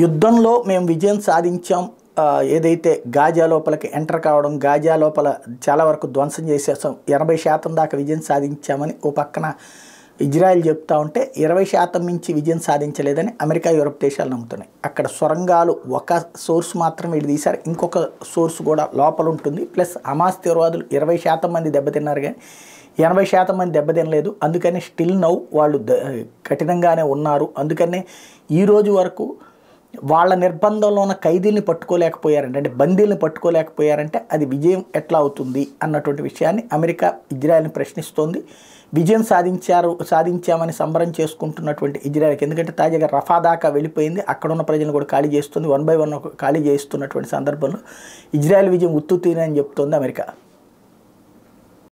యుద్ధంలో మేము విజయం సాధించాం ఏదైతే గాజా లోపలికి ఎంటర్ కావడం గాజా లోపల చాలా వరకు ధ్వంసం చేసేసాం ఎనభై శాతం దాకా విజయం సాధించామని ఓ పక్కన ఇజ్రాయెల్ చెప్తా ఉంటే ఇరవై శాతం మించి విజయం సాధించలేదని అమెరికా యూరప్ దేశాలు నమ్ముతున్నాయి అక్కడ సొరంగాలు ఒక సోర్స్ మాత్రమే వీడు తీశారు ఇంకొక సోర్స్ కూడా లోపల ఉంటుంది ప్లస్ అమాస్ తీవ్రవాదులు ఇరవై శాతం మంది దెబ్బతిన్నారు కానీ ఎనభై శాతం మంది దెబ్బతినలేదు అందుకని స్టిల్ నౌ వాళ్ళు కఠినంగానే ఉన్నారు అందుకనే ఈరోజు వరకు వాళ్ళ నిర్బంధంలో ఉన్న ఖైదీల్ని పట్టుకోలేకపోయారంటే అంటే బందీల్ని పట్టుకోలేకపోయారంటే అది విజయం ఎట్లా అవుతుంది అన్నటువంటి విషయాన్ని అమెరికా ఇజ్రాయెల్ని ప్రశ్నిస్తోంది విజయం సాధించారు సాధించామని సంబరం చేసుకుంటున్నటువంటి ఇజ్రాయెల్కి ఎందుకంటే తాజాగా రఫా దాకా వెళ్ళిపోయింది అక్కడ ఉన్న ప్రజలను కూడా ఖాళీ చేస్తుంది వన్ బై వన్ ఖాళీ చేస్తున్నటువంటి సందర్భంలో ఇజ్రాయెల్ విజయం తీరని చెప్తోంది అమెరికా